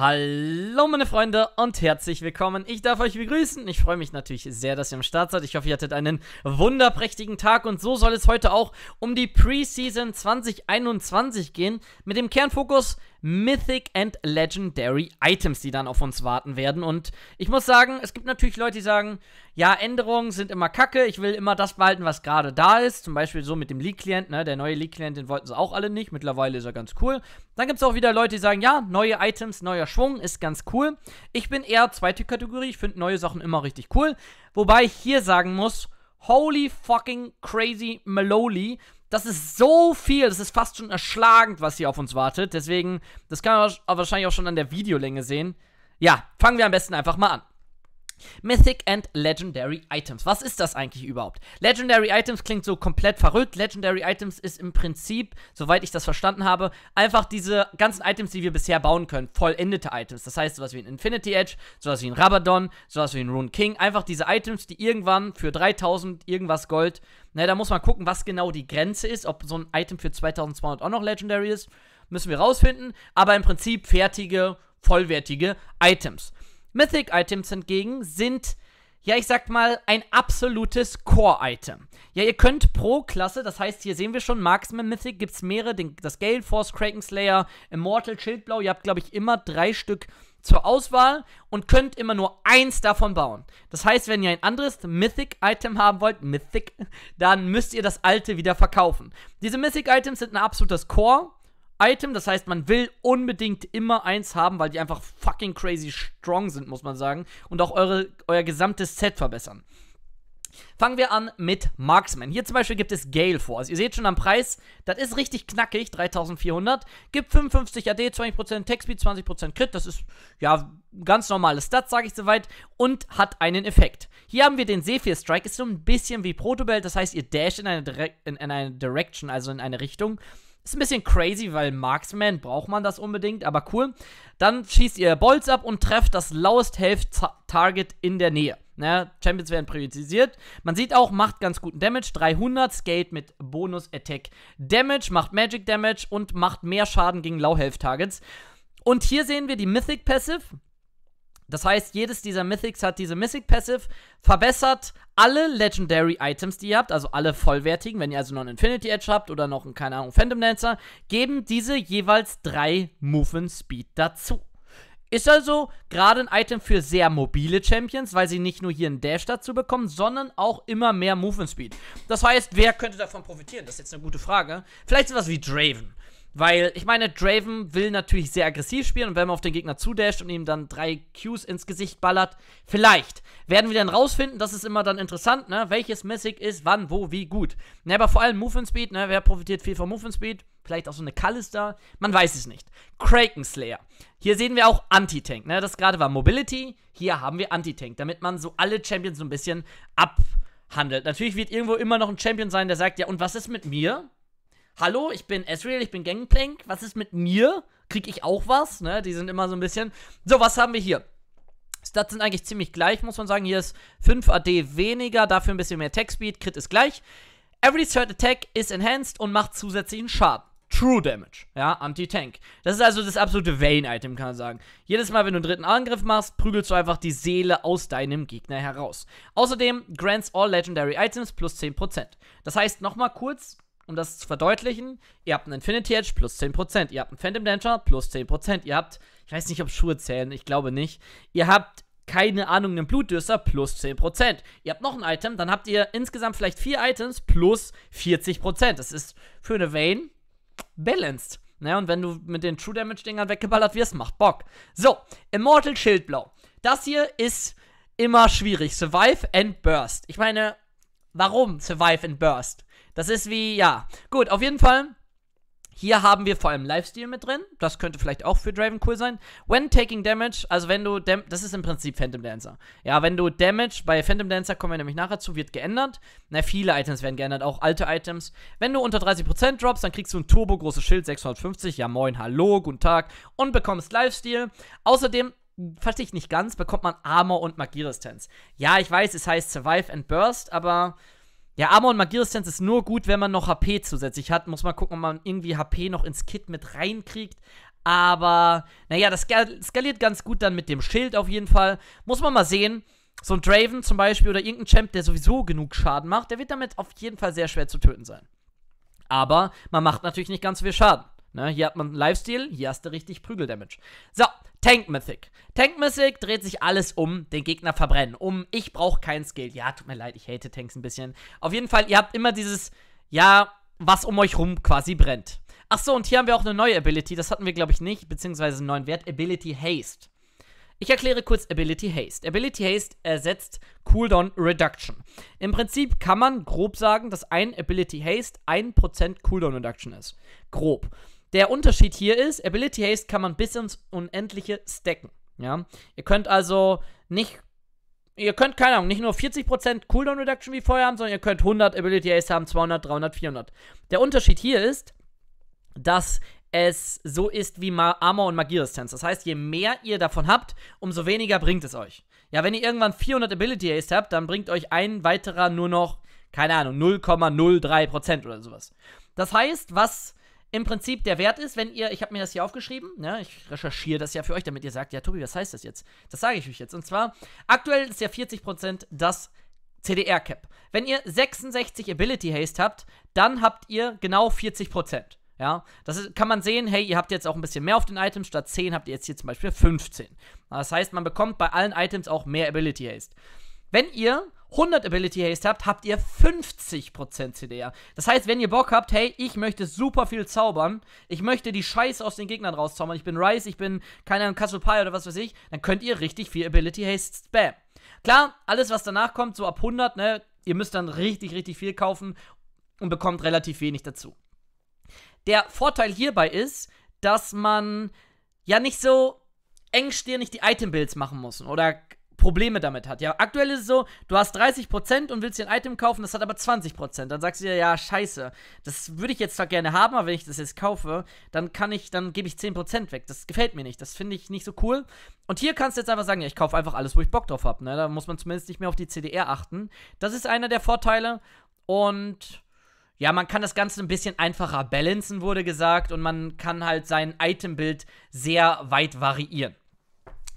Hallo meine Freunde und herzlich willkommen. Ich darf euch begrüßen. Ich freue mich natürlich sehr, dass ihr am Start seid. Ich hoffe, ihr hattet einen wunderprächtigen Tag und so soll es heute auch um die Preseason 2021 gehen mit dem Kernfokus Mythic and Legendary Items, die dann auf uns warten werden. Und ich muss sagen, es gibt natürlich Leute, die sagen, ja, Änderungen sind immer kacke, ich will immer das behalten, was gerade da ist. Zum Beispiel so mit dem Leak-Client, ne? Der neue Leak-Client, den wollten sie auch alle nicht. Mittlerweile ist er ganz cool. Dann gibt es auch wieder Leute, die sagen, ja, neue Items, neuer Schwung ist ganz cool. Ich bin eher zweite Kategorie, ich finde neue Sachen immer richtig cool. Wobei ich hier sagen muss, holy fucking crazy Maloli das ist so viel, das ist fast schon erschlagend, was hier auf uns wartet. Deswegen, das kann man wahrscheinlich auch schon an der Videolänge sehen. Ja, fangen wir am besten einfach mal an. Mythic and Legendary Items. Was ist das eigentlich überhaupt? Legendary Items klingt so komplett verrückt. Legendary Items ist im Prinzip, soweit ich das verstanden habe, einfach diese ganzen Items, die wir bisher bauen können. Vollendete Items. Das heißt, sowas wie ein Infinity Edge, sowas wie ein Rabadon, sowas wie ein Rune King. Einfach diese Items, die irgendwann für 3000 irgendwas Gold. Na, ne, da muss man gucken, was genau die Grenze ist. Ob so ein Item für 2200 auch noch Legendary ist, müssen wir rausfinden. Aber im Prinzip fertige, vollwertige Items. Mythic-Items hingegen sind ja, ich sag mal, ein absolutes Core-Item. Ja, ihr könnt pro Klasse, das heißt, hier sehen wir schon, Marksman Mythic gibt es mehrere, den, das Gale Force, Kraken Slayer, Immortal, Schildblau, ihr habt, glaube ich, immer drei Stück zur Auswahl und könnt immer nur eins davon bauen. Das heißt, wenn ihr ein anderes Mythic-Item haben wollt, Mythic, dann müsst ihr das alte wieder verkaufen. Diese Mythic-Items sind ein absolutes Core, Item, das heißt, man will unbedingt immer eins haben, weil die einfach fucking crazy strong sind, muss man sagen. Und auch eure, euer gesamtes Set verbessern. Fangen wir an mit Marksman. Hier zum Beispiel gibt es Gale Force. Also ihr seht schon am Preis, das ist richtig knackig, 3400. Gibt 55 AD, 20% Speed, 20% Crit. Das ist, ja, ganz normales Stats, sage ich soweit. Und hat einen Effekt. Hier haben wir den Zephyr Strike. Ist so ein bisschen wie Protobelt. Das heißt, ihr dasht in eine, Direc in eine Direction, also in eine Richtung. Ist ein bisschen crazy, weil Marksman braucht man das unbedingt, aber cool. Dann schießt ihr Bolts ab und trefft das lowest Health Target in der Nähe. Ne? Champions werden priorisiert. Man sieht auch, macht ganz guten Damage. 300 Skate mit Bonus Attack Damage, macht Magic Damage und macht mehr Schaden gegen Low Health Targets. Und hier sehen wir die Mythic Passive. Das heißt, jedes dieser Mythics hat diese Mythic Passive, verbessert alle Legendary Items, die ihr habt, also alle vollwertigen, wenn ihr also noch einen Infinity Edge habt oder noch einen, keine Ahnung, Phantom Dancer, geben diese jeweils drei Movement Speed dazu. Ist also gerade ein Item für sehr mobile Champions, weil sie nicht nur hier einen Dash dazu bekommen, sondern auch immer mehr Movement Speed. Das heißt, wer könnte davon profitieren? Das ist jetzt eine gute Frage. Vielleicht sowas wie Draven. Weil, ich meine, Draven will natürlich sehr aggressiv spielen und wenn man auf den Gegner zudasht und ihm dann drei Qs ins Gesicht ballert, vielleicht. Werden wir dann rausfinden, das ist immer dann interessant, ne? Welches Messic ist, wann, wo, wie gut. Ne, aber vor allem Movement Speed, ne? Wer profitiert viel vom Movement Speed? Vielleicht auch so eine Callister? Man weiß es nicht. Kraken Slayer. Hier sehen wir auch Anti-Tank, ne? Das gerade war Mobility. Hier haben wir Anti-Tank, damit man so alle Champions so ein bisschen abhandelt. Natürlich wird irgendwo immer noch ein Champion sein, der sagt, ja, und was ist mit mir? hallo, ich bin Ezreal, ich bin Gangplank, was ist mit mir? Krieg ich auch was? Ne, die sind immer so ein bisschen. So, was haben wir hier? Stats sind eigentlich ziemlich gleich, muss man sagen. Hier ist 5 AD weniger, dafür ein bisschen mehr Attack Speed, Crit ist gleich. Every third attack is enhanced und macht zusätzlichen Schaden. True Damage, ja, Anti-Tank. Das ist also das absolute Vane-Item, kann man sagen. Jedes Mal, wenn du einen dritten Angriff machst, prügelst du einfach die Seele aus deinem Gegner heraus. Außerdem grants all Legendary Items plus 10%. Das heißt, nochmal kurz, um das zu verdeutlichen, ihr habt einen Infinity Edge plus 10%, ihr habt einen Phantom Danger plus 10%, ihr habt, ich weiß nicht, ob Schuhe zählen, ich glaube nicht, ihr habt keine Ahnung, einen Blutdürster plus 10%. Ihr habt noch ein Item, dann habt ihr insgesamt vielleicht vier Items plus 40%. Das ist für eine Vane balanced. Ne? Und wenn du mit den True Damage Dingern weggeballert wirst, macht Bock. So, Immortal Schildblau. Das hier ist immer schwierig. Survive and Burst. Ich meine, warum Survive and Burst? Das ist wie, ja. Gut, auf jeden Fall. Hier haben wir vor allem Lifesteal mit drin. Das könnte vielleicht auch für Draven cool sein. When taking damage, also wenn du, Dam das ist im Prinzip Phantom Dancer. Ja, wenn du Damage, bei Phantom Dancer kommen wir nämlich nachher zu, wird geändert. Na, viele Items werden geändert, auch alte Items. Wenn du unter 30% droppst, dann kriegst du ein turbo großes Schild, 650. Ja, moin, hallo, guten Tag. Und bekommst Lifesteal. Außerdem, verstehe ich nicht ganz, bekommt man Armor und Magieresistenz. Ja, ich weiß, es heißt Survive and Burst, aber ja, Armor und Magieresistenz ist nur gut, wenn man noch HP zusätzlich hat. Muss man gucken, ob man irgendwie HP noch ins Kit mit reinkriegt. Aber, naja, das skaliert ganz gut dann mit dem Schild auf jeden Fall. Muss man mal sehen. So ein Draven zum Beispiel oder irgendein Champ, der sowieso genug Schaden macht, der wird damit auf jeden Fall sehr schwer zu töten sein. Aber man macht natürlich nicht ganz so viel Schaden. Ne, hier hat man Lifestyle, hier hast du richtig Prügeldamage. So, Tank Mythic. Tank Mythic dreht sich alles um den Gegner verbrennen. Um, ich brauche kein Skill. Ja, tut mir leid, ich hate Tanks ein bisschen. Auf jeden Fall, ihr habt immer dieses, ja, was um euch rum quasi brennt. Ach so, und hier haben wir auch eine neue Ability. Das hatten wir, glaube ich, nicht, beziehungsweise einen neuen Wert. Ability Haste. Ich erkläre kurz Ability Haste. Ability Haste ersetzt Cooldown Reduction. Im Prinzip kann man grob sagen, dass ein Ability Haste 1% Cooldown Reduction ist. Grob. Der Unterschied hier ist, Ability Haste kann man bis ins Unendliche stacken. Ja? Ihr könnt also nicht ihr könnt, keine Ahnung, nicht nur 40% Cooldown Reduction wie vorher haben, sondern ihr könnt 100 Ability Haste haben, 200, 300, 400. Der Unterschied hier ist, dass es so ist wie Ma Armor und Magieresistenz. Das heißt, je mehr ihr davon habt, umso weniger bringt es euch. Ja, wenn ihr irgendwann 400 Ability Haste habt, dann bringt euch ein weiterer nur noch, keine Ahnung, 0,03% oder sowas. Das heißt, was im Prinzip der Wert ist, wenn ihr, ich habe mir das hier aufgeschrieben, ne, ich recherchiere das ja für euch, damit ihr sagt, ja Tobi, was heißt das jetzt? Das sage ich euch jetzt. Und zwar, aktuell ist ja 40% das CDR-Cap. Wenn ihr 66 Ability Haste habt, dann habt ihr genau 40%. Ja, das ist, kann man sehen, hey, ihr habt jetzt auch ein bisschen mehr auf den Items, statt 10 habt ihr jetzt hier zum Beispiel 15. Das heißt, man bekommt bei allen Items auch mehr Ability Haste. Wenn ihr 100 Ability Haste habt, habt ihr 50% CDR. Das heißt, wenn ihr Bock habt, hey, ich möchte super viel zaubern, ich möchte die Scheiße aus den Gegnern rauszaubern, ich bin Rice, ich bin, keine Ahnung, Castle Pie oder was weiß ich, dann könnt ihr richtig viel Ability Haste spam. Klar, alles, was danach kommt, so ab 100, ne, ihr müsst dann richtig, richtig viel kaufen und bekommt relativ wenig dazu. Der Vorteil hierbei ist, dass man ja nicht so engstirnig die Item-Builds machen muss oder Probleme damit hat. Ja, aktuell ist es so, du hast 30% und willst dir ein Item kaufen, das hat aber 20%. Dann sagst du dir, ja, scheiße, das würde ich jetzt zwar gerne haben, aber wenn ich das jetzt kaufe, dann kann ich, dann gebe ich 10% weg. Das gefällt mir nicht. Das finde ich nicht so cool. Und hier kannst du jetzt einfach sagen, ja, ich kaufe einfach alles, wo ich Bock drauf habe. Ne? Da muss man zumindest nicht mehr auf die CDR achten. Das ist einer der Vorteile. Und ja, man kann das Ganze ein bisschen einfacher balancen, wurde gesagt. Und man kann halt sein Itembild sehr weit variieren.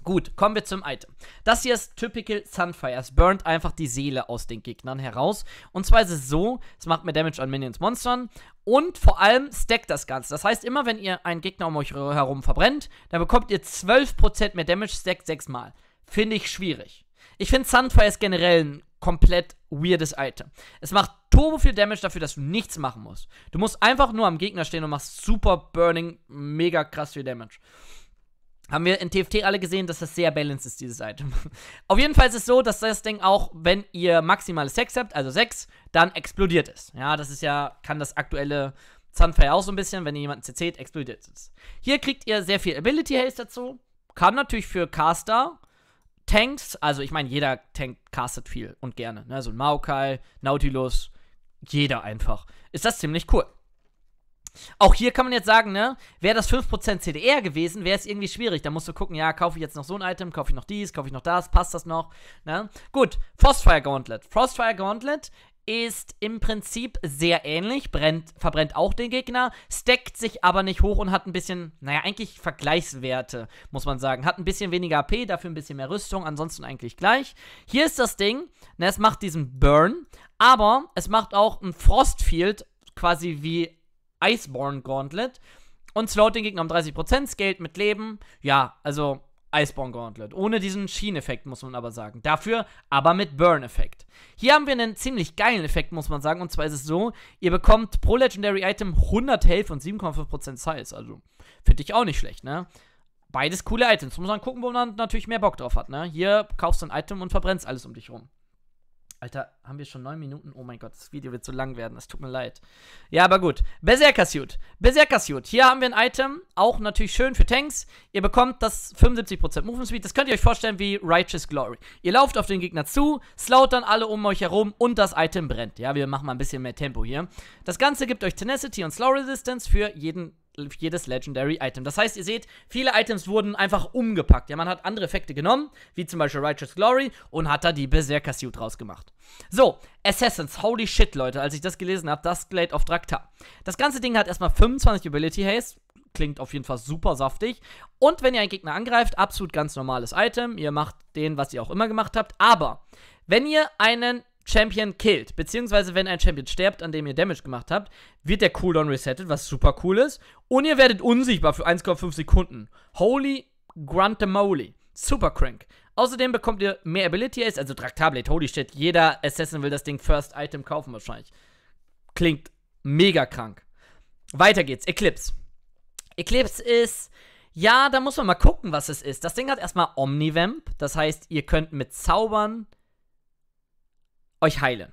Gut, kommen wir zum Item. Das hier ist Typical Sunfire. Es burnt einfach die Seele aus den Gegnern heraus. Und zwar ist es so, es macht mehr Damage an Minions, Monstern und vor allem stackt das Ganze. Das heißt, immer wenn ihr einen Gegner um euch herum verbrennt, dann bekommt ihr 12% mehr Damage, stackt 6 Mal. Finde ich schwierig. Ich finde Sunfire ist generell ein komplett weirdes Item. Es macht turbo viel Damage dafür, dass du nichts machen musst. Du musst einfach nur am Gegner stehen und machst super Burning, mega krass viel Damage haben wir in TFT alle gesehen, dass das sehr balanced ist, dieses Item. Auf jeden Fall ist es so, dass das Ding auch, wenn ihr maximales 6 habt, also 6, dann explodiert es. Ja, das ist ja, kann das aktuelle Sunfire auch so ein bisschen, wenn ihr jemanden CC't, explodiert es. Hier kriegt ihr sehr viel Ability Haste dazu. Kann natürlich für Caster, Tanks, also ich meine, jeder Tank castet viel und gerne. Ne? So ein Maokai, Nautilus, jeder einfach. Ist das ziemlich cool. Auch hier kann man jetzt sagen, ne, wäre das 5% CDR gewesen, wäre es irgendwie schwierig. Da musst du gucken, ja, kaufe ich jetzt noch so ein Item, kaufe ich noch dies, kaufe ich noch das, passt das noch? Ne? Gut, Frostfire Gauntlet. Frostfire Gauntlet ist im Prinzip sehr ähnlich, brennt, verbrennt auch den Gegner, stackt sich aber nicht hoch und hat ein bisschen, naja, eigentlich Vergleichswerte, muss man sagen. Hat ein bisschen weniger AP, dafür ein bisschen mehr Rüstung, ansonsten eigentlich gleich. Hier ist das Ding, ne, es macht diesen Burn, aber es macht auch ein Frostfield quasi wie Iceborne Gauntlet und slowt den Gegner um 30%, scaled mit Leben. Ja, also Iceborne Gauntlet. Ohne diesen Schieneffekt, muss man aber sagen. Dafür aber mit Burn-Effekt. Hier haben wir einen ziemlich geilen Effekt, muss man sagen. Und zwar ist es so, ihr bekommt pro Legendary Item 100 Health und 7,5% Size. Also, finde ich auch nicht schlecht, ne? Beides coole Items. Muss man gucken, wo man natürlich mehr Bock drauf hat, ne? Hier kaufst du ein Item und verbrennst alles um dich rum. Alter, haben wir schon neun Minuten? Oh mein Gott, das Video wird zu lang werden. Es tut mir leid. Ja, aber gut. Berserker Suit. Berserker Suit. Hier haben wir ein Item. Auch natürlich schön für Tanks. Ihr bekommt das 75% Movement Speed. Das könnt ihr euch vorstellen wie Righteous Glory. Ihr lauft auf den Gegner zu, slautern alle um euch herum und das Item brennt. Ja, wir machen mal ein bisschen mehr Tempo hier. Das Ganze gibt euch Tenacity und Slow Resistance für jeden jedes Legendary Item. Das heißt, ihr seht, viele Items wurden einfach umgepackt. Ja, man hat andere Effekte genommen, wie zum Beispiel Righteous Glory und hat da die Berserker Suit rausgemacht. So, Assassins, holy shit, Leute, als ich das gelesen habe, das Glade of Drakta. Das ganze Ding hat erstmal 25 Ability Haze, klingt auf jeden Fall super saftig. Und wenn ihr einen Gegner angreift, absolut ganz normales Item, ihr macht den, was ihr auch immer gemacht habt, aber wenn ihr einen Champion killt, beziehungsweise wenn ein Champion stirbt, an dem ihr Damage gemacht habt, wird der Cooldown resettet, was super cool ist. Und ihr werdet unsichtbar für 1,5 Sekunden. Holy Gruntamoli. Super crank. Außerdem bekommt ihr mehr Ability Ace, also Traktablet. Holy shit, jeder Assassin will das Ding First Item kaufen wahrscheinlich. Klingt mega krank. Weiter geht's, Eclipse. Eclipse ist, ja, da muss man mal gucken, was es ist. Das Ding hat erstmal Omnivamp, das heißt, ihr könnt mit Zaubern euch heilen.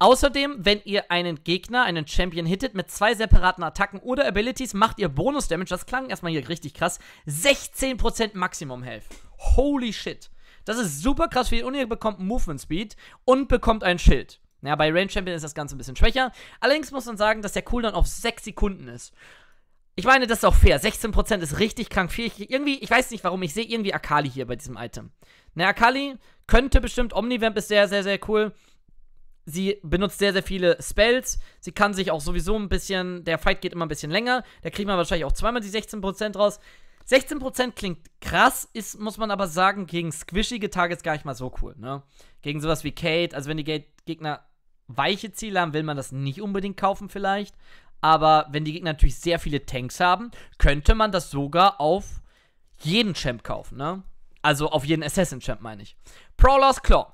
Außerdem, wenn ihr einen Gegner, einen Champion hittet mit zwei separaten Attacken oder Abilities, macht ihr Bonus-Damage, das klang erstmal hier richtig krass, 16% Maximum Health. Holy shit. Das ist super krass viel und ihr bekommt Movement Speed und bekommt ein Schild. Ja, bei Range Champion ist das Ganze ein bisschen schwächer. Allerdings muss man sagen, dass der Cooldown auf 6 Sekunden ist. Ich meine, das ist auch fair. 16% ist richtig krank viel. Ich, irgendwie, ich weiß nicht warum, ich sehe irgendwie Akali hier bei diesem Item. Ne, Akali könnte bestimmt, Omnivamp ist sehr, sehr, sehr cool. Sie benutzt sehr, sehr viele Spells. Sie kann sich auch sowieso ein bisschen, der Fight geht immer ein bisschen länger. Da kriegt man wahrscheinlich auch zweimal die 16% raus. 16% klingt krass, ist, muss man aber sagen, gegen squishige Targets gar nicht mal so cool, ne? Gegen sowas wie Kate, also wenn die Gegner weiche Ziele haben, will man das nicht unbedingt kaufen vielleicht. Aber wenn die Gegner natürlich sehr viele Tanks haben, könnte man das sogar auf jeden Champ kaufen, ne? Also auf jeden Assassin Champ meine ich. Prowler's Claw.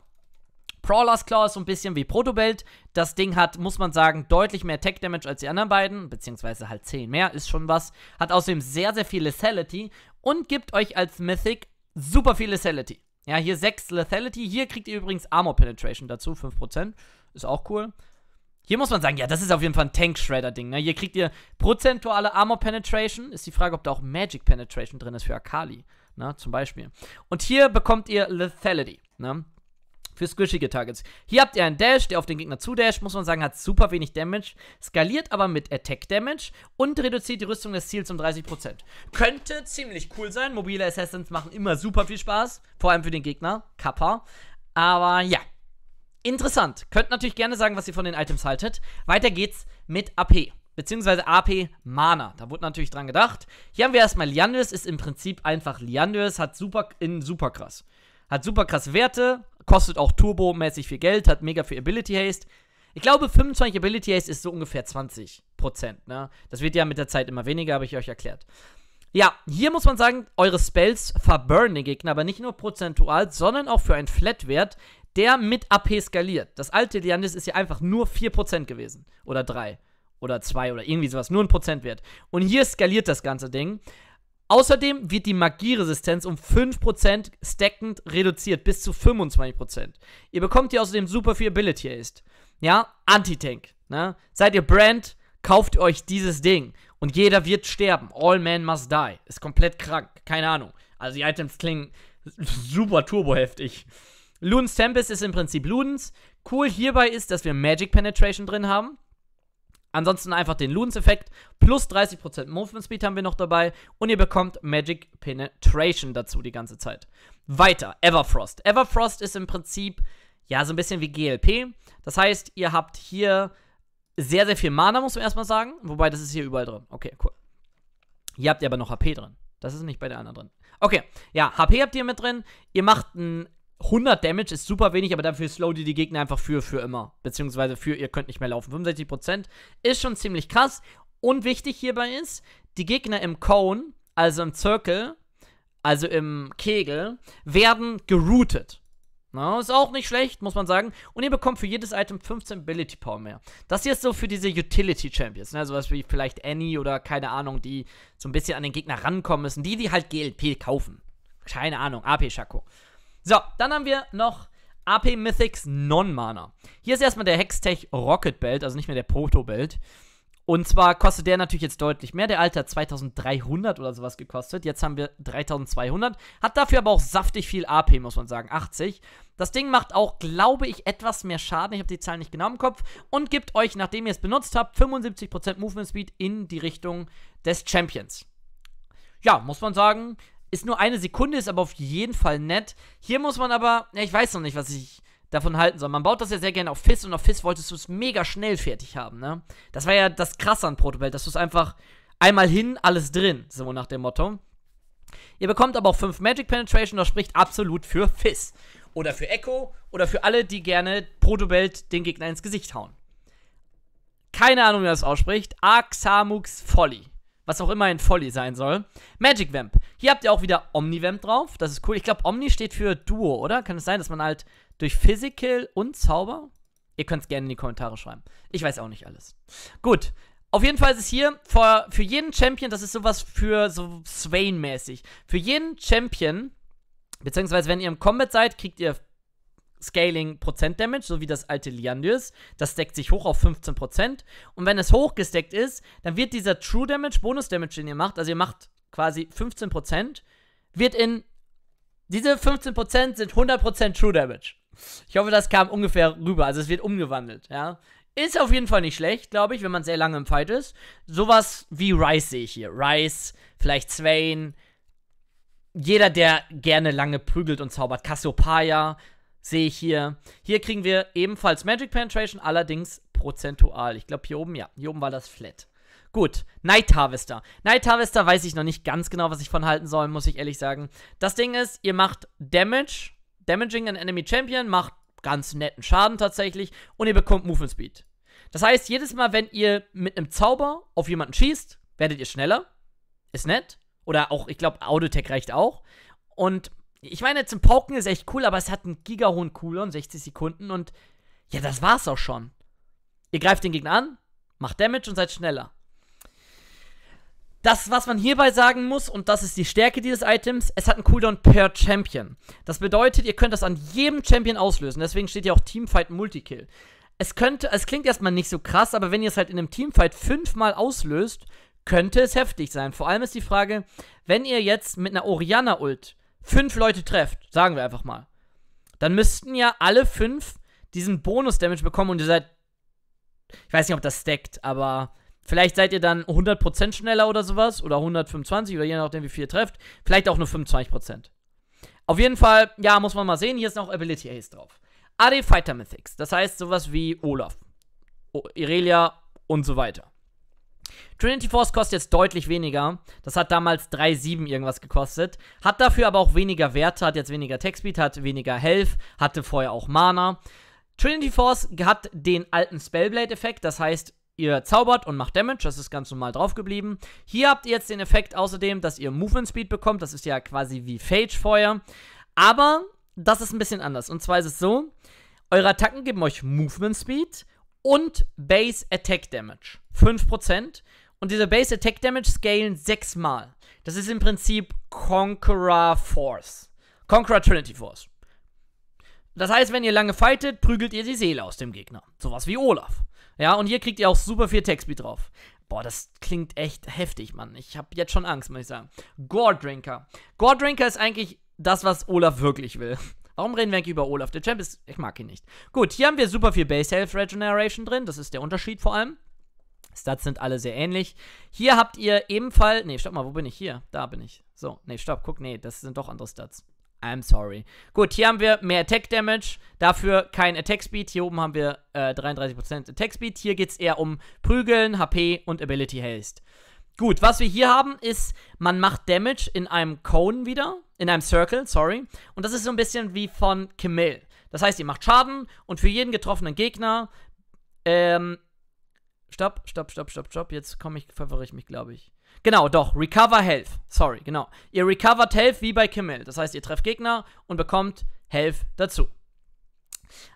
Prowler's Claw ist so ein bisschen wie Protobelt. Das Ding hat, muss man sagen, deutlich mehr Tech Damage als die anderen beiden, beziehungsweise halt 10 mehr, ist schon was. Hat außerdem sehr, sehr viel Lethality und gibt euch als Mythic super viel Lethality. Ja, hier 6 Lethality. Hier kriegt ihr übrigens Armor Penetration dazu, 5%. Ist auch cool. Hier muss man sagen, ja, das ist auf jeden Fall ein Tank-Shredder-Ding. Ne? Hier kriegt ihr prozentuale Armor-Penetration. Ist die Frage, ob da auch Magic-Penetration drin ist für Akali. Ne? Zum Beispiel. Und hier bekommt ihr Lethality. Ne? Für squishige Targets. Hier habt ihr einen Dash, der auf den Gegner zudasht. Muss man sagen, hat super wenig Damage. Skaliert aber mit Attack Damage und reduziert die Rüstung des Ziels um 30%. Könnte ziemlich cool sein. Mobile Assassins machen immer super viel Spaß. Vor allem für den Gegner. Kappa. Aber ja, Interessant. Könnt natürlich gerne sagen, was ihr von den Items haltet. Weiter geht's mit AP, beziehungsweise AP Mana. Da wurde natürlich dran gedacht. Hier haben wir erstmal Liandris, ist im Prinzip einfach Liandris, hat super, in super krass. Hat super krass Werte, kostet auch turbomäßig viel Geld, hat mega viel Ability Haste. Ich glaube, 25 Ability Haste ist so ungefähr 20%. Ne? Das wird ja mit der Zeit immer weniger, habe ich euch erklärt. Ja, hier muss man sagen, eure Spells verburnen den Gegner, aber nicht nur prozentual, sondern auch für einen Flat-Wert, der mit AP skaliert. Das alte Liandis ist ja einfach nur 4% gewesen. Oder 3. Oder 2 oder irgendwie sowas. Nur ein Prozentwert. Und hier skaliert das ganze Ding. Außerdem wird die Magieresistenz um 5% stackend reduziert, bis zu 25%. Ihr bekommt hier außerdem super viel Ability Haste. Ja, Anti-Tank. Ne? Seid ihr Brand, kauft euch dieses Ding. Und jeder wird sterben. All men must die. Ist komplett krank. Keine Ahnung. Also die Items klingen super turboheftig. Ludens Tempest ist im Prinzip Ludens. Cool hierbei ist, dass wir Magic Penetration drin haben. Ansonsten einfach den Ludens-Effekt. Plus 30% Movement Speed haben wir noch dabei. Und ihr bekommt Magic Penetration dazu die ganze Zeit. Weiter, Everfrost. Everfrost ist im Prinzip, ja, so ein bisschen wie GLP. Das heißt, ihr habt hier sehr, sehr viel Mana, muss man erstmal sagen. Wobei, das ist hier überall drin. Okay, cool. Hier habt ihr aber noch HP drin. Das ist nicht bei der anderen drin. Okay, ja, HP habt ihr mit drin. Ihr macht einen 100 Damage ist super wenig, aber dafür slow die die Gegner einfach für, für immer. Beziehungsweise für, ihr könnt nicht mehr laufen. 65% ist schon ziemlich krass. Und wichtig hierbei ist, die Gegner im Cone, also im Circle, also im Kegel, werden geroutet. Na, ist auch nicht schlecht, muss man sagen. Und ihr bekommt für jedes Item 15 Ability Power mehr. Das hier ist so für diese Utility Champions, ne? Sowas wie vielleicht Annie oder keine Ahnung, die so ein bisschen an den Gegner rankommen müssen, die, die halt GLP kaufen. Keine Ahnung, AP Schako. So, dann haben wir noch AP Mythics Non-Mana. Hier ist erstmal der Hextech Rocket Belt, also nicht mehr der Proto-Belt. Und zwar kostet der natürlich jetzt deutlich mehr. Der alte hat 2300 oder sowas gekostet. Jetzt haben wir 3200. Hat dafür aber auch saftig viel AP, muss man sagen. 80. Das Ding macht auch, glaube ich, etwas mehr Schaden. Ich habe die Zahlen nicht genau im Kopf. Und gibt euch, nachdem ihr es benutzt habt, 75% Movement Speed in die Richtung des Champions. Ja, muss man sagen, ist nur eine Sekunde, ist aber auf jeden Fall nett. Hier muss man aber, ja, ich weiß noch nicht, was ich davon halten soll. Man baut das ja sehr gerne auf Fizz und auf Fizz wolltest du es mega schnell fertig haben, ne? Das war ja das Krasse an Protobelt, dass du es einfach einmal hin, alles drin, so nach dem Motto. Ihr bekommt aber auch 5 Magic Penetration, das spricht absolut für Fizz. Oder für Echo oder für alle, die gerne Protobelt den Gegner ins Gesicht hauen. Keine Ahnung, wie man das ausspricht. Axamux Folly was auch immer ein Folly sein soll. Magic Vamp. Hier habt ihr auch wieder Omni-Vamp drauf. Das ist cool. Ich glaube, Omni steht für Duo, oder? Kann es sein, dass man halt durch Physical und Zauber. Ihr könnt es gerne in die Kommentare schreiben. Ich weiß auch nicht alles. Gut. Auf jeden Fall ist es hier für, für jeden Champion, das ist sowas für so Swain-mäßig. Für jeden Champion, beziehungsweise wenn ihr im Combat seid, kriegt ihr Scaling Prozent Damage, so wie das alte Liandius. Das deckt sich hoch auf 15%. Und wenn es hochgesteckt ist, dann wird dieser True Damage, Bonus Damage, den ihr macht, also ihr macht quasi 15%, wird in. Diese 15% sind 100% True Damage. Ich hoffe, das kam ungefähr rüber. Also es wird umgewandelt, ja. Ist auf jeden Fall nicht schlecht, glaube ich, wenn man sehr lange im Fight ist. Sowas wie Rice sehe ich hier. Rice, vielleicht Swain, jeder, der gerne lange prügelt und zaubert, Cassiopeia, sehe ich hier. Hier kriegen wir ebenfalls Magic Penetration, allerdings prozentual. Ich glaube, hier oben, ja, hier oben war das flat. Gut, Night Harvester. Night Harvester weiß ich noch nicht ganz genau, was ich von halten soll, muss ich ehrlich sagen. Das Ding ist, ihr macht Damage, Damaging an Enemy Champion, macht ganz netten Schaden tatsächlich und ihr bekommt Movement Speed. Das heißt, jedes Mal, wenn ihr mit einem Zauber auf jemanden schießt, werdet ihr schneller. Ist nett. Oder auch, ich glaube, Auto-Tech reicht auch. Und ich meine, zum Pauken ist echt cool, aber es hat einen gigahohen Cooldown, 60 Sekunden und ja, das war's auch schon. Ihr greift den Gegner an, macht Damage und seid schneller. Das, was man hierbei sagen muss, und das ist die Stärke dieses Items, es hat einen Cooldown per Champion. Das bedeutet, ihr könnt das an jedem Champion auslösen. Deswegen steht ja auch Teamfight Multikill. Es könnte, es klingt erstmal nicht so krass, aber wenn ihr es halt in einem Teamfight fünfmal auslöst, könnte es heftig sein. Vor allem ist die Frage, wenn ihr jetzt mit einer Oriana-Ult fünf Leute trefft, sagen wir einfach mal, dann müssten ja alle fünf diesen Bonus-Damage bekommen und ihr seid. Ich weiß nicht, ob das stackt, aber vielleicht seid ihr dann 100% schneller oder sowas oder 125 oder je nachdem, wie viel ihr trefft. Vielleicht auch nur 25%. Auf jeden Fall, ja, muss man mal sehen. Hier ist noch Ability Ace drauf. AD Fighter Mythics, das heißt sowas wie Olaf, Irelia und so weiter. Trinity Force kostet jetzt deutlich weniger. Das hat damals 3,7 irgendwas gekostet. Hat dafür aber auch weniger Werte, hat jetzt weniger Tech-Speed, hat weniger Health, hatte vorher auch Mana. Trinity Force hat den alten Spellblade-Effekt, das heißt, ihr zaubert und macht Damage, das ist ganz normal drauf geblieben. Hier habt ihr jetzt den Effekt außerdem, dass ihr Movement Speed bekommt, das ist ja quasi wie Phage vorher. Aber das ist ein bisschen anders. Und zwar ist es so, eure Attacken geben euch Movement Speed und Base Attack Damage. 5%. Und diese Base Attack Damage scalen 6 Mal. Das ist im Prinzip Conqueror Force. Conqueror Trinity Force. Das heißt, wenn ihr lange fightet, prügelt ihr die Seele aus dem Gegner. Sowas wie Olaf. Ja, und hier kriegt ihr auch super viel Textbeat drauf. Boah, das klingt echt heftig, Mann. Ich hab jetzt schon Angst, muss ich sagen. Gore Drinker. Gore Drinker ist eigentlich das, was Olaf wirklich will. Warum reden wir eigentlich über Olaf? Der Champ ist. Ich mag ihn nicht. Gut, hier haben wir super viel Base Health Regeneration drin. Das ist der Unterschied vor allem. Stats sind alle sehr ähnlich. Hier habt ihr ebenfalls. Ne, stopp mal, wo bin ich? Hier, da bin ich. So, ne, stopp, guck, nee, das sind doch andere Stats. I'm sorry. Gut, hier haben wir mehr Attack Damage, dafür kein Attack Speed. Hier oben haben wir äh, 33% Attack Speed. Hier geht es eher um Prügeln, HP und Ability Haste. Gut, was wir hier haben, ist, man macht Damage in einem Cone wieder, in einem Circle, sorry. Und das ist so ein bisschen wie von Kimmel. Das heißt, ihr macht Schaden und für jeden getroffenen Gegner, ähm, stopp, stopp, stopp, stopp, stopp, jetzt komme ich, verwirre ich mich, glaube ich. Genau, doch, Recover Health, sorry, genau. Ihr recovert Health wie bei Kimmel. Das heißt, ihr trefft Gegner und bekommt Health dazu.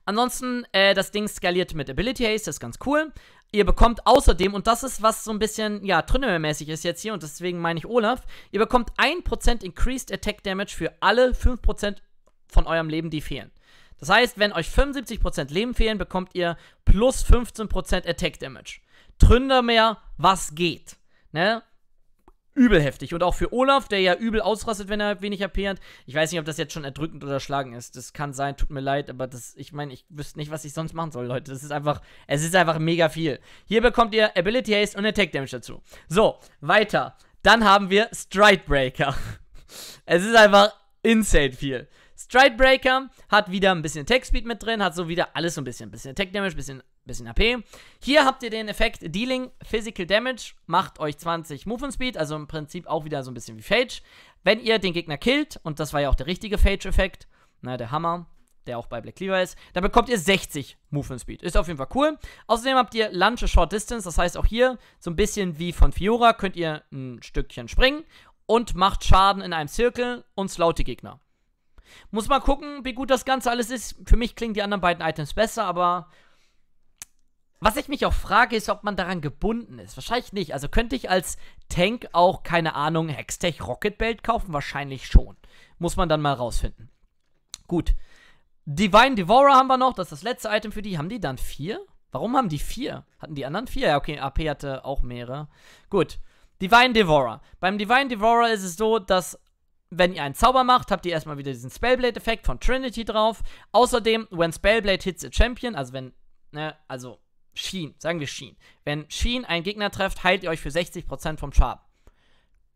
Ansonsten, äh, das Ding skaliert mit Ability Haste, das ist ganz cool. Ihr bekommt außerdem, und das ist was so ein bisschen, ja, Trinimer-mäßig ist jetzt hier und deswegen meine ich Olaf, ihr bekommt 1% Increased Attack Damage für alle 5% von eurem Leben, die fehlen. Das heißt, wenn euch 75% Leben fehlen, bekommt ihr plus 15% Attack Damage. Tründer was geht. Ne? übel heftig. Und auch für Olaf, der ja übel ausrastet, wenn er wenig AP hat. Ich weiß nicht, ob das jetzt schon erdrückend oder schlagen ist. Das kann sein, tut mir leid, aber das, ich meine, ich wüsste nicht, was ich sonst machen soll, Leute. Das ist einfach, es ist einfach mega viel. Hier bekommt ihr Ability Haste und Attack Damage dazu. So, weiter. Dann haben wir Stridebreaker. es ist einfach insane viel. Stridebreaker hat wieder ein bisschen Attack Speed mit drin, hat so wieder alles so ein bisschen. Ein bisschen Attack Damage, ein bisschen bisschen AP. Hier habt ihr den Effekt Dealing Physical Damage, macht euch 20 Movement Speed, also im Prinzip auch wieder so ein bisschen wie Fage. Wenn ihr den Gegner killt, und das war ja auch der richtige fage effekt na, der Hammer, der auch bei Black Cleaver ist, dann bekommt ihr 60 Movement Speed. Ist auf jeden Fall cool. Außerdem habt ihr Lunge Short Distance, das heißt auch hier, so ein bisschen wie von Fiora, könnt ihr ein Stückchen springen und macht Schaden in einem Zirkel und slaut die Gegner. Muss mal gucken, wie gut das Ganze alles ist. Für mich klingen die anderen beiden Items besser, aber was ich mich auch frage, ist, ob man daran gebunden ist. Wahrscheinlich nicht. Also könnte ich als Tank auch, keine Ahnung, Hextech Rocket Belt kaufen? Wahrscheinlich schon. Muss man dann mal rausfinden. Gut. Divine Devourer haben wir noch. Das ist das letzte Item für die. Haben die dann vier? Warum haben die vier? Hatten die anderen vier? Ja, okay, AP hatte auch mehrere. Gut. Divine Devourer. Beim Divine Devourer ist es so, dass wenn ihr einen Zauber macht, habt ihr erstmal wieder diesen Spellblade-Effekt von Trinity drauf. Außerdem, when Spellblade hits a champion, also wenn, ne, also Sheen, sagen wir Sheen. Wenn Sheen einen Gegner trefft, heilt ihr euch für 60% vom Schaden.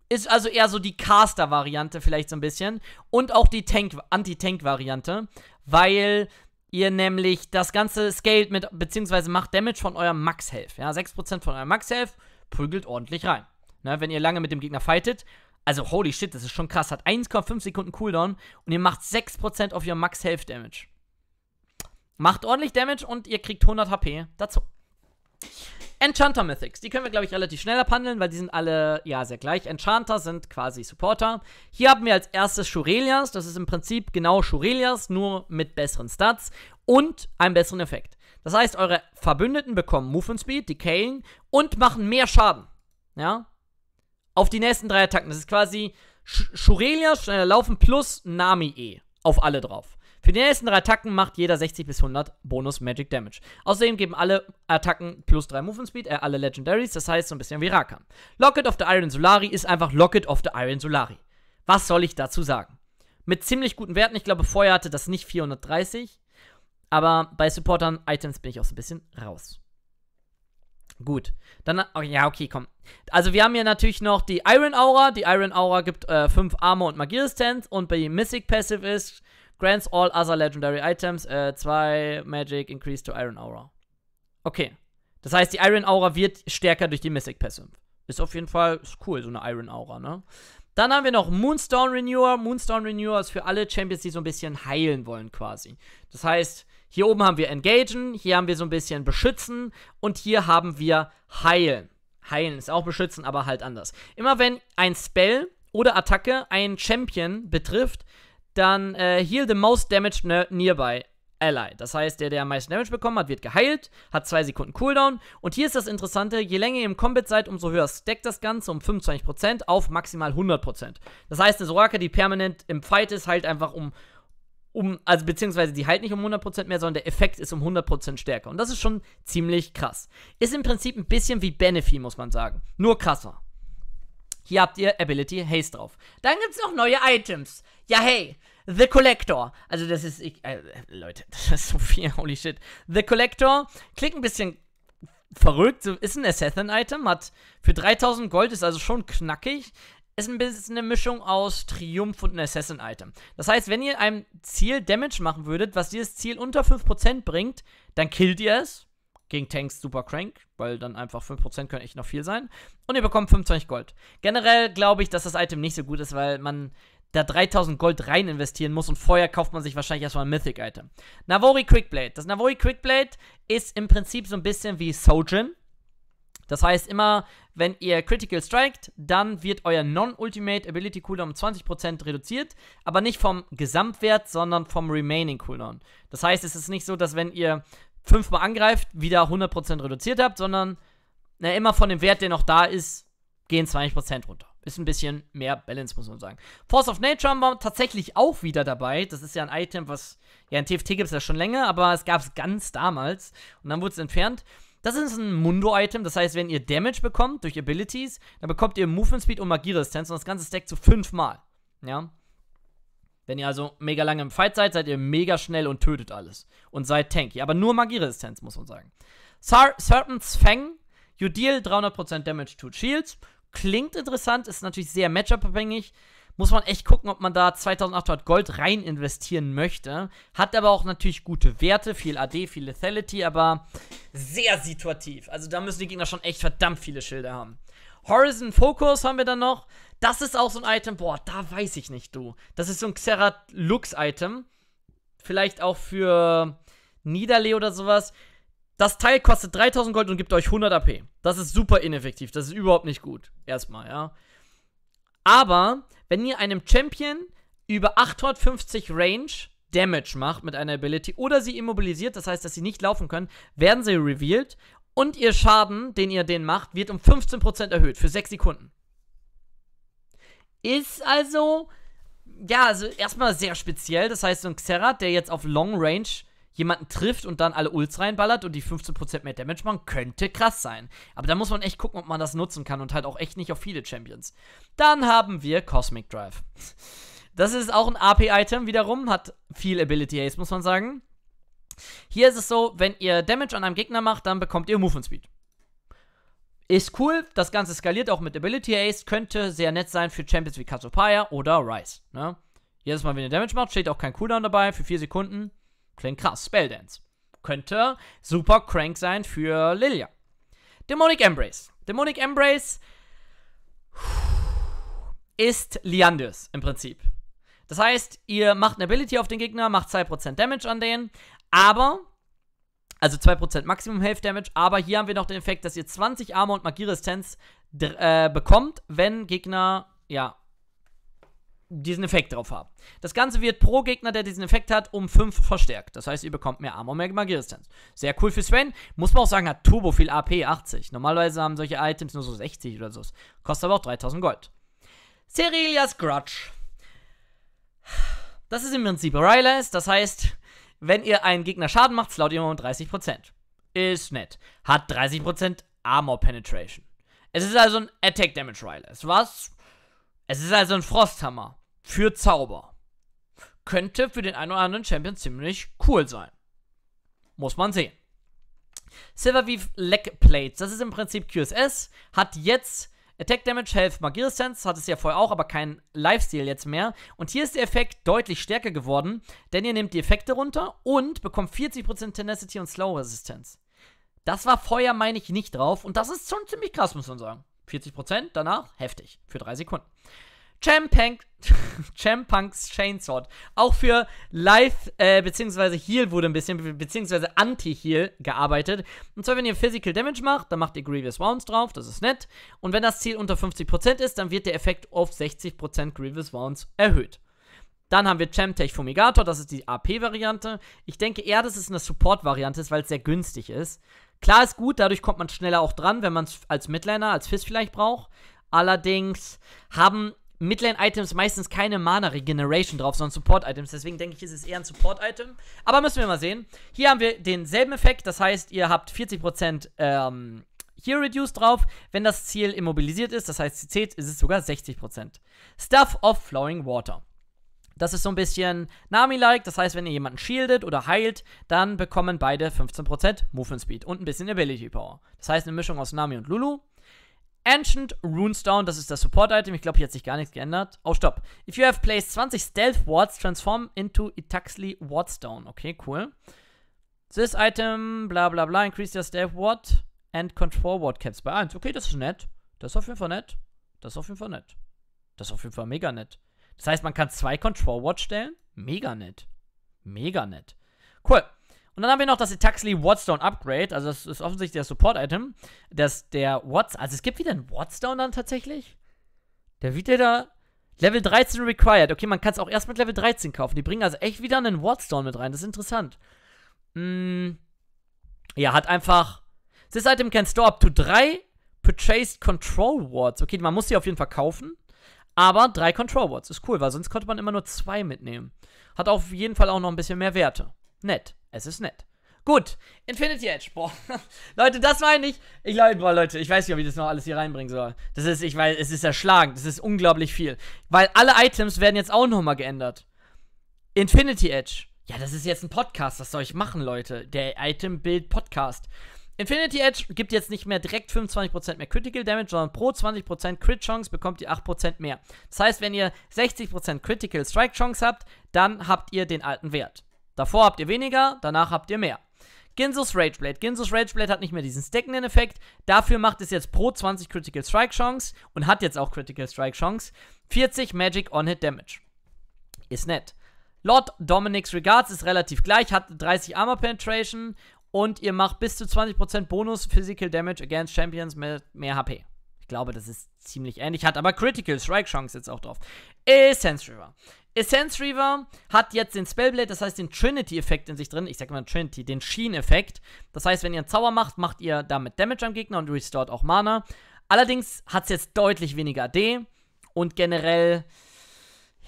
Ist also eher so die Caster-Variante vielleicht so ein bisschen und auch die Anti-Tank-Variante, weil ihr nämlich das ganze scaled mit, beziehungsweise macht Damage von eurem Max-Health. Ja, 6% von eurem Max-Health prügelt ordentlich rein. Ne, wenn ihr lange mit dem Gegner fightet, also holy shit, das ist schon krass, hat 1,5 Sekunden Cooldown und ihr macht 6% auf ihr Max-Health-Damage. Macht ordentlich Damage und ihr kriegt 100 HP dazu. Enchanter Mythics. Die können wir, glaube ich, relativ schnell abhandeln, weil die sind alle, ja, sehr gleich. Enchanter sind quasi Supporter. Hier haben wir als erstes Shurelias. Das ist im Prinzip genau Shurelias, nur mit besseren Stats und einem besseren Effekt. Das heißt, eure Verbündeten bekommen Movement Speed, Decaying und machen mehr Schaden. Ja? Auf die nächsten drei Attacken. Das ist quasi Sh Shurelias, schneller äh, laufen plus Nami E. Auf alle drauf. Für die nächsten drei Attacken macht jeder 60 bis 100 Bonus Magic Damage. Außerdem geben alle Attacken plus 3 Movement Speed, äh, alle Legendaries, das heißt so ein bisschen wie Rakan. Locket of the Iron Solari ist einfach Locket of the Iron Solari. Was soll ich dazu sagen? Mit ziemlich guten Werten, ich glaube vorher hatte das nicht 430, aber bei Supportern Items bin ich auch so ein bisschen raus. Gut. Dann, oh, ja, okay, komm. Also wir haben hier natürlich noch die Iron Aura. Die Iron Aura gibt 5 äh, Armor und Magier Magieresistenz. Und bei Mystic Passive ist, Grants all other legendary items äh, 2 Magic increase to Iron Aura. Okay. Das heißt, die Iron Aura wird stärker durch die Mystic Passive. Ist auf jeden Fall cool, so eine Iron Aura, ne? Dann haben wir noch Moonstone Renewer. Moonstone Renewer ist für alle Champions, die so ein bisschen heilen wollen, quasi. Das heißt, hier oben haben wir Engagen, hier haben wir so ein bisschen Beschützen und hier haben wir Heilen. Heilen ist auch Beschützen, aber halt anders. Immer wenn ein Spell oder Attacke einen Champion betrifft, dann äh, heal the most damage ne-, nearby ally. Das heißt, der, der am meisten Damage bekommen hat, wird geheilt, hat 2 Sekunden Cooldown. Und hier ist das Interessante, je länger ihr im Combat seid, umso höher stackt das Ganze um 25% auf maximal 100%. Das heißt, eine Soraka, die permanent im Fight ist, halt einfach um um, also beziehungsweise die halt nicht um 100% mehr, sondern der Effekt ist um 100% stärker. Und das ist schon ziemlich krass. Ist im Prinzip ein bisschen wie Benefi, muss man sagen. Nur krasser. Hier habt ihr Ability Haste drauf. Dann gibt es noch neue Items ja hey, The Collector. Also das ist, ich, äh, Leute, das ist so viel, holy shit. The Collector klingt ein bisschen verrückt, ist ein Assassin-Item, hat für 3000 Gold, ist also schon knackig. Ist ein bisschen eine Mischung aus Triumph und ein Assassin-Item. Das heißt, wenn ihr einem Ziel Damage machen würdet, was dieses Ziel unter 5% bringt, dann killt ihr es. Gegen Tanks super crank, weil dann einfach 5% können echt noch viel sein. Und ihr bekommt 25 Gold. Generell glaube ich, dass das Item nicht so gut ist, weil man da 3000 Gold rein investieren muss und vorher kauft man sich wahrscheinlich erstmal ein Mythic-Item. Navori Quickblade. Das Navori Quickblade ist im Prinzip so ein bisschen wie Sojin. Das heißt, immer wenn ihr Critical Strikt, dann wird euer Non-Ultimate Ability Cooldown um 20% reduziert, aber nicht vom Gesamtwert, sondern vom Remaining Cooldown. Das heißt, es ist nicht so, dass wenn ihr fünfmal angreift, wieder 100% reduziert habt, sondern na, immer von dem Wert, der noch da ist, gehen 20% runter ist ein bisschen mehr Balance, muss man sagen. Force of Nature war tatsächlich auch wieder dabei. Das ist ja ein Item, was. Ja, in TFT gibt es ja schon länger, aber es gab es ganz damals. Und dann wurde es entfernt. Das ist ein Mundo-Item, das heißt, wenn ihr Damage bekommt durch Abilities, dann bekommt ihr Movement Speed und Magieresistenz und das ganze stackt zu fünfmal. Ja. Wenn ihr also mega lange im Fight seid, seid ihr mega schnell und tötet alles. Und seid tanky. Aber nur Magieresistenz, muss man sagen. Sar Serpent's Fang. You deal 300% Damage to Shields klingt interessant, ist natürlich sehr matchup-abhängig. Muss man echt gucken, ob man da 2800 Gold rein investieren möchte. Hat aber auch natürlich gute Werte, viel AD, viel Lethality, aber sehr situativ. Also da müssen die Gegner schon echt verdammt viele Schilder haben. Horizon Focus haben wir dann noch. Das ist auch so ein Item, boah, da weiß ich nicht, du. Das ist so ein Xerat Lux Item. Vielleicht auch für Niederlee oder sowas. Das Teil kostet 3000 Gold und gibt euch 100 AP. Das ist super ineffektiv. Das ist überhaupt nicht gut. Erstmal, ja. Aber wenn ihr einem Champion über 850 Range Damage macht mit einer Ability oder sie immobilisiert, das heißt, dass sie nicht laufen können, werden sie revealed und ihr Schaden, den ihr denen macht, wird um 15% erhöht für 6 Sekunden. Ist also, ja, also erstmal sehr speziell. Das heißt, so ein Xerath, der jetzt auf Long Range jemanden trifft und dann alle Ults reinballert und die 15% mehr Damage machen, könnte krass sein. Aber da muss man echt gucken, ob man das nutzen kann und halt auch echt nicht auf viele Champions. Dann haben wir Cosmic Drive. Das ist auch ein AP-Item wiederum, hat viel Ability Ace, muss man sagen. Hier ist es so, wenn ihr Damage an einem Gegner macht, dann bekommt ihr Movement Speed. Ist cool, das Ganze skaliert auch mit Ability Ace, könnte sehr nett sein für Champions wie Katsupaya oder Rice. Ne? Jedes Mal, wenn ihr Damage macht, steht auch kein Cooldown dabei für 4 Sekunden. Klingt krass, Spelldance. Könnte super crank sein für Lilia. Demonic Embrace. Demonic Embrace ist Liandis im Prinzip. Das heißt, ihr macht eine Ability auf den Gegner, macht 2% Damage an den, aber, also 2% Maximum Health Damage, aber hier haben wir noch den Effekt, dass ihr 20 Arme und Magieresistenz äh, bekommt, wenn Gegner, ja, diesen Effekt drauf haben. Das Ganze wird pro Gegner, der diesen Effekt hat, um 5 verstärkt. Das heißt, ihr bekommt mehr Armor, mehr Magierresistenz. Sehr cool für Sven. Muss man auch sagen, hat turbo viel AP, 80. Normalerweise haben solche Items nur so 60 oder so. Kostet aber auch 3000 Gold. Cerelias Grudge. Das ist im Prinzip Rylas. Das heißt, wenn ihr einen Gegner Schaden macht, slaut ihr immer um 30%. Ist nett. Hat 30% Armor Penetration. Es ist also ein Attack Damage Rylas, was... Es ist also ein Frosthammer für Zauber. Könnte für den einen oder anderen Champion ziemlich cool sein. Muss man sehen. Silverweave Leg Plates, das ist im Prinzip QSS, hat jetzt Attack Damage, Health, Magiersense, hat es ja vorher auch, aber kein Lifesteal jetzt mehr. Und hier ist der Effekt deutlich stärker geworden, denn ihr nehmt die Effekte runter und bekommt 40% Tenacity und Slow Resistance. Das war vorher, meine ich, nicht drauf und das ist schon ziemlich krass, muss man sagen. 40%, danach heftig, für 3 Sekunden. Champunk, Champunks Chainsword. Auch für Life äh, beziehungsweise Heal wurde ein bisschen beziehungsweise Anti-Heal gearbeitet. Und zwar, wenn ihr Physical Damage macht, dann macht ihr Grievous Wounds drauf, das ist nett. Und wenn das Ziel unter 50% ist, dann wird der Effekt auf 60% Grievous Wounds erhöht. Dann haben wir Chemtech Fumigator, das ist die AP-Variante. Ich denke eher, dass es eine Support-Variante ist, weil es sehr günstig ist. Klar ist gut, dadurch kommt man schneller auch dran, wenn man es als Midliner, als Fist vielleicht braucht. Allerdings haben Midlane-Items meistens keine Mana-Regeneration drauf, sondern Support-Items. Deswegen denke ich, ist es eher ein Support-Item. Aber müssen wir mal sehen. Hier haben wir denselben Effekt. Das heißt, ihr habt 40% ähm, hier Reduce drauf. Wenn das Ziel immobilisiert ist, das heißt, CC, ist es sogar 60%. Stuff of Flowing Water. Das ist so ein bisschen Nami-like. Das heißt, wenn ihr jemanden shieldet oder heilt, dann bekommen beide 15% Movement Speed und ein bisschen Ability Power. Das heißt, eine Mischung aus Nami und Lulu. Ancient Runestone, das ist das Support-Item. Ich glaube, hier hat sich gar nichts geändert. Oh, stopp. If you have placed 20 Stealth Wards, transform into Itaxli Wardstone. Okay, cool. This item, bla bla bla, increase your Stealth Ward and Control Ward Caps bei 1. Okay, das ist nett. Das ist auf jeden Fall nett. Das ist auf jeden Fall nett. Das ist auf jeden Fall mega nett. Das heißt, man kann zwei Control Wards stellen. Mega nett. Mega nett. Cool. Und dann haben wir noch das Itaxli Wattstone Upgrade. Also das ist offensichtlich das Support-Item. dass der Watts. Also es gibt wieder einen Wattstone dann tatsächlich. Der wieder da. Level 13 required. Okay, man kann es auch erst mit Level 13 kaufen. Die bringen also echt wieder einen Wattstone mit rein. Das ist interessant. Mm, ja, hat einfach. This item can store up to 3 purchased Control Wards. Okay, man muss sie auf jeden Fall kaufen. Aber 3 Control Wards ist cool, weil sonst konnte man immer nur 2 mitnehmen. Hat auf jeden Fall auch noch ein bisschen mehr Werte. Nett. Es ist nett. Gut, Infinity Edge. Boah. Leute, das meine ich. Ich glaube, boah, Leute, ich weiß nicht, ob ich das noch alles hier reinbringen soll. Das ist, ich weiß, es ist erschlagend. Das ist unglaublich viel. Weil alle Items werden jetzt auch nochmal geändert. Infinity Edge. Ja, das ist jetzt ein Podcast. Was soll ich machen, Leute? Der Item-Bild-Podcast. Infinity Edge gibt jetzt nicht mehr direkt 25% mehr Critical Damage, sondern pro 20% Crit Chance bekommt ihr 8% mehr. Das heißt, wenn ihr 60% Critical Strike Chance habt, dann habt ihr den alten Wert. Davor habt ihr weniger, danach habt ihr mehr. Ginsus Rageblade. Ginsus Rageblade hat nicht mehr diesen stackenden Effekt. Dafür macht es jetzt pro 20 Critical Strike Chance und hat jetzt auch Critical Strike Chance 40 Magic On-Hit Damage. Ist nett. Lord Dominic's Regards ist relativ gleich, hat 30 Armor Penetration und ihr macht bis zu 20% Bonus Physical Damage against Champions mit mehr HP glaube, das ist ziemlich ähnlich. Hat aber Critical Strike Chance jetzt auch drauf. Essence River. Essence River hat jetzt den Spellblade, das heißt den Trinity-Effekt in sich drin. Ich sag mal Trinity, den Sheen-Effekt. Das heißt, wenn ihr einen Zauber macht, macht ihr damit Damage am Gegner und restored auch Mana. Allerdings hat es jetzt deutlich weniger AD und generell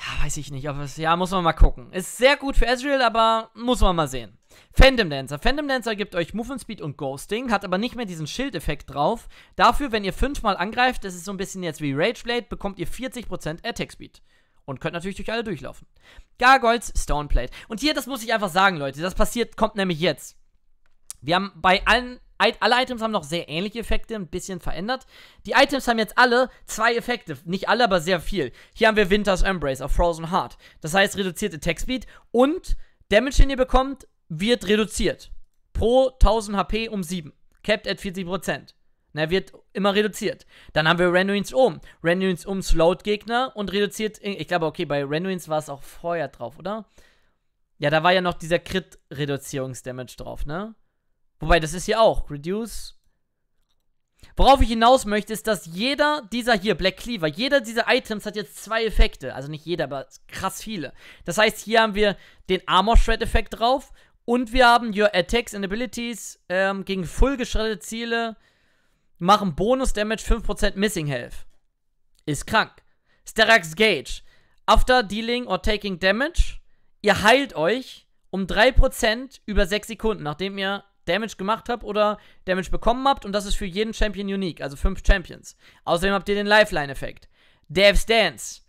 ja, weiß ich nicht, aber es, ja, muss man mal gucken. Ist sehr gut für Ezreal, aber muss man mal sehen. Phantom Dancer. Phantom Dancer gibt euch Movement Speed und Ghosting, hat aber nicht mehr diesen Schildeffekt drauf. Dafür, wenn ihr fünfmal angreift, das ist so ein bisschen jetzt wie Rageblade, bekommt ihr 40% Attack Speed. Und könnt natürlich durch alle durchlaufen. Gargoyles, Stoneplate. Und hier, das muss ich einfach sagen, Leute, das passiert, kommt nämlich jetzt. Wir haben bei allen alle Items haben noch sehr ähnliche Effekte, ein bisschen verändert. Die Items haben jetzt alle zwei Effekte. Nicht alle, aber sehr viel. Hier haben wir Winters Embrace auf Frozen Heart. Das heißt, reduzierte Attack Speed und Damage, den ihr bekommt, wird reduziert. Pro 1000 HP um 7. Capped at 40%. Na, wird immer reduziert. Dann haben wir Renuins um. Renuins um slowt Gegner und reduziert. Ich glaube, okay, bei Renuins war es auch Feuer drauf, oder? Ja, da war ja noch dieser Crit-Reduzierungsdamage drauf, ne? Wobei, das ist hier auch. Reduce. Worauf ich hinaus möchte, ist, dass jeder dieser hier, Black Cleaver, jeder dieser Items hat jetzt zwei Effekte. Also nicht jeder, aber krass viele. Das heißt, hier haben wir den Armor Shred Effekt drauf und wir haben Your Attacks and Abilities ähm, gegen full geschreddete Ziele machen Bonus Damage 5% Missing Health. Ist krank. Sterax Gauge. After dealing or taking damage, ihr heilt euch um 3% über 6 Sekunden, nachdem ihr Damage gemacht habt oder Damage bekommen habt und das ist für jeden Champion unique, also fünf Champions. Außerdem habt ihr den Lifeline-Effekt. Devs Dance.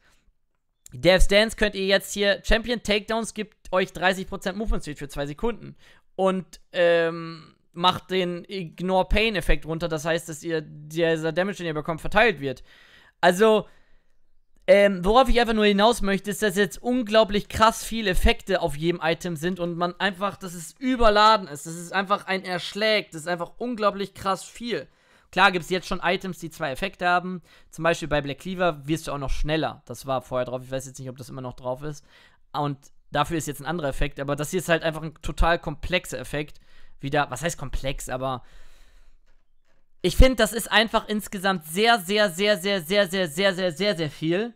Devs Dance könnt ihr jetzt hier, Champion Takedowns gibt euch 30% Movement Speed für zwei Sekunden und ähm, macht den Ignore Pain-Effekt runter, das heißt, dass ihr dieser Damage, den ihr bekommt, verteilt wird. Also, ähm, worauf ich einfach nur hinaus möchte, ist, dass jetzt unglaublich krass viele Effekte auf jedem Item sind und man einfach, dass es überladen ist. Das ist einfach ein Erschlag. Das ist einfach unglaublich krass viel. Klar gibt es jetzt schon Items, die zwei Effekte haben. Zum Beispiel bei Black Cleaver wirst du auch noch schneller. Das war vorher drauf. Ich weiß jetzt nicht, ob das immer noch drauf ist. Und dafür ist jetzt ein anderer Effekt. Aber das hier ist halt einfach ein total komplexer Effekt. Wieder, was heißt komplex, aber ich finde, das ist einfach insgesamt sehr, sehr, sehr, sehr, sehr, sehr, sehr, sehr, sehr, sehr viel.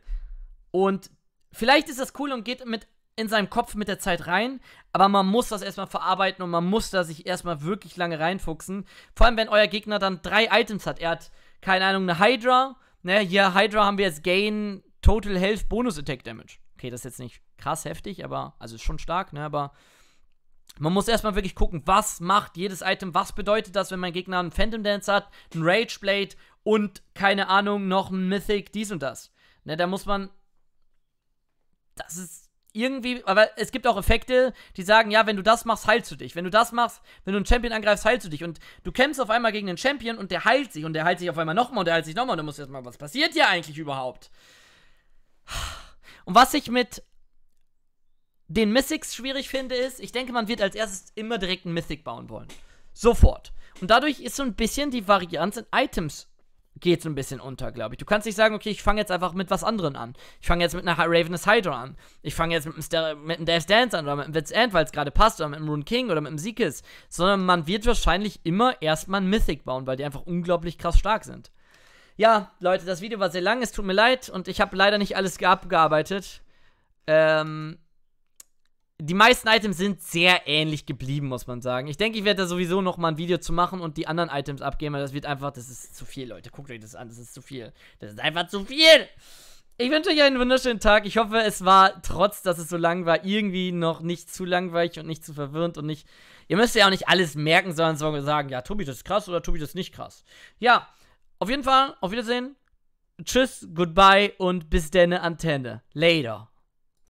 Und vielleicht ist das cool und geht mit in seinem Kopf mit der Zeit rein, aber man muss das erstmal verarbeiten und man muss da sich erstmal wirklich lange reinfuchsen. Vor allem, wenn euer Gegner dann drei Items hat. Er hat, keine Ahnung, eine Hydra. Ne, hier Hydra haben wir jetzt Gain, Total Health, Bonus Attack Damage. Okay, das ist jetzt nicht krass heftig, aber, also ist schon stark, ne, aber man muss erstmal wirklich gucken, was macht jedes Item, was bedeutet das, wenn mein Gegner einen Phantom Dance hat, einen Rage Blade und keine Ahnung, noch ein Mythic, dies und das. Ne, da muss man. Das ist irgendwie, aber es gibt auch Effekte, die sagen, ja, wenn du das machst, heilst du dich. Wenn du das machst, wenn du einen Champion angreifst, heilst du dich. Und du kämpfst auf einmal gegen einen Champion und der heilt sich und der heilt sich auf einmal nochmal und der heilt sich nochmal und du musst erstmal, was passiert hier eigentlich überhaupt? Und was ich mit den Mythics schwierig finde, ist, ich denke, man wird als erstes immer direkt einen Mythic bauen wollen. Sofort. Und dadurch ist so ein bisschen die Varianz in Items geht so ein bisschen unter, glaube ich. Du kannst nicht sagen, okay, ich fange jetzt einfach mit was anderem an. Ich fange jetzt mit einer Ravenous Hydra an. Ich fange jetzt mit einem, mit einem Death Dance an oder mit einem Witz End, weil es gerade passt, oder mit einem Rune King oder mit einem Seekis. Sondern man wird wahrscheinlich immer erstmal einen Mythic bauen, weil die einfach unglaublich krass stark sind. Ja, Leute, das Video war sehr lang, es tut mir leid und ich habe leider nicht alles abgearbeitet. Ähm, die meisten Items sind sehr ähnlich geblieben, muss man sagen. Ich denke, ich werde da sowieso nochmal ein Video zu machen und die anderen Items abgeben, weil das wird einfach, das ist zu viel, Leute. Guckt euch das an, das ist zu viel. Das ist einfach zu viel! Ich wünsche euch einen wunderschönen Tag. Ich hoffe, es war, trotz dass es so lang war, irgendwie noch nicht zu langweilig und nicht zu verwirrend und nicht. Ihr müsst ja auch nicht alles merken, sondern sagen, ja, Tobi, das ist krass oder Tobi, das ist nicht krass. Ja, auf jeden Fall, auf Wiedersehen. Tschüss, goodbye und bis deine Antenne. Later.